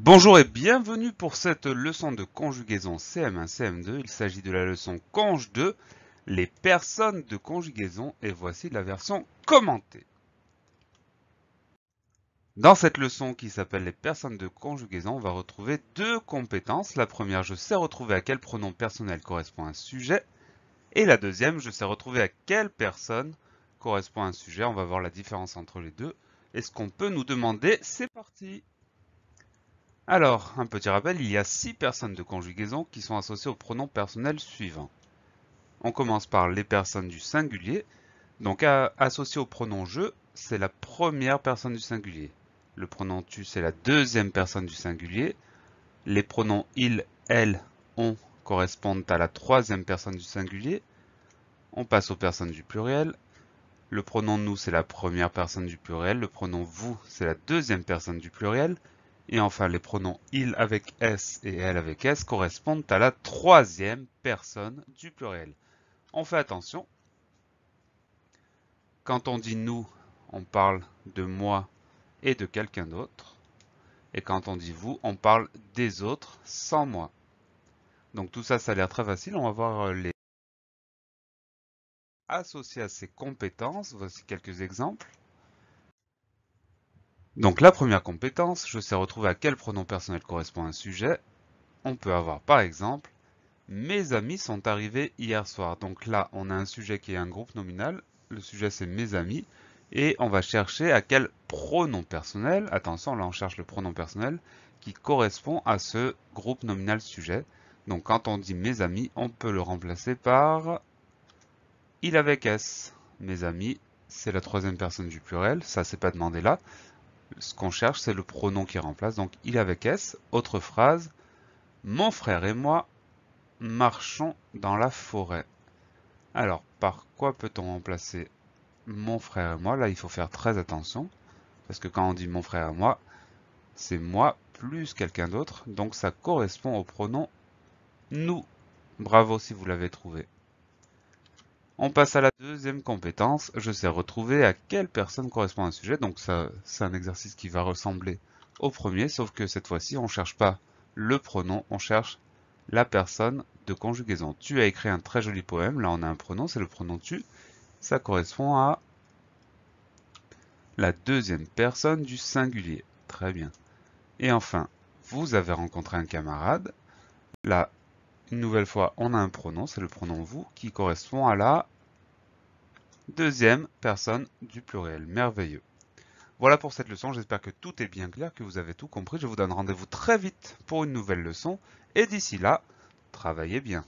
Bonjour et bienvenue pour cette leçon de conjugaison CM1-CM2. Il s'agit de la leçon Conj 2, les personnes de conjugaison, et voici la version commentée. Dans cette leçon qui s'appelle les personnes de conjugaison, on va retrouver deux compétences. La première, je sais retrouver à quel pronom personnel correspond un sujet. Et la deuxième, je sais retrouver à quelle personne correspond un sujet. On va voir la différence entre les deux. est ce qu'on peut nous demander, c'est parti alors, un petit rappel, il y a six personnes de conjugaison qui sont associées au pronom personnel suivant. On commence par les personnes du singulier. Donc associées au pronom je, c'est la première personne du singulier. Le pronom tu, c'est la deuxième personne du singulier. Les pronoms il, elle, on correspondent à la troisième personne du singulier. On passe aux personnes du pluriel. Le pronom nous, c'est la première personne du pluriel. Le pronom vous, c'est la deuxième personne du pluriel. Et enfin, les pronoms il avec s et elle avec s correspondent à la troisième personne du pluriel. On fait attention. Quand on dit nous, on parle de moi et de quelqu'un d'autre. Et quand on dit vous, on parle des autres sans moi. Donc tout ça, ça a l'air très facile. On va voir euh, les... Associés à ces compétences, voici quelques exemples. Donc la première compétence, je sais retrouver à quel pronom personnel correspond un sujet. On peut avoir par exemple « Mes amis sont arrivés hier soir ». Donc là, on a un sujet qui est un groupe nominal. Le sujet, c'est « Mes amis ». Et on va chercher à quel pronom personnel, attention, là on cherche le pronom personnel, qui correspond à ce groupe nominal sujet. Donc quand on dit « Mes amis », on peut le remplacer par « Il avec S ». Mes amis, c'est la troisième personne du pluriel, ça c'est pas demandé là. Ce qu'on cherche, c'est le pronom qui remplace, donc il avec S. Autre phrase, mon frère et moi marchons dans la forêt. Alors, par quoi peut-on remplacer mon frère et moi Là, il faut faire très attention, parce que quand on dit mon frère et moi, c'est moi plus quelqu'un d'autre, donc ça correspond au pronom nous. Bravo si vous l'avez trouvé. On passe à la deuxième compétence. Je sais retrouver à quelle personne correspond un sujet. Donc ça, c'est un exercice qui va ressembler au premier, sauf que cette fois-ci, on ne cherche pas le pronom, on cherche la personne de conjugaison. Tu as écrit un très joli poème. Là, on a un pronom, c'est le pronom tu. Ça correspond à la deuxième personne du singulier. Très bien. Et enfin, vous avez rencontré un camarade. Là, une nouvelle fois, on a un pronom, c'est le pronom vous, qui correspond à la deuxième personne du pluriel. Merveilleux. Voilà pour cette leçon, j'espère que tout est bien clair, que vous avez tout compris. Je vous donne rendez-vous très vite pour une nouvelle leçon. Et d'ici là, travaillez bien.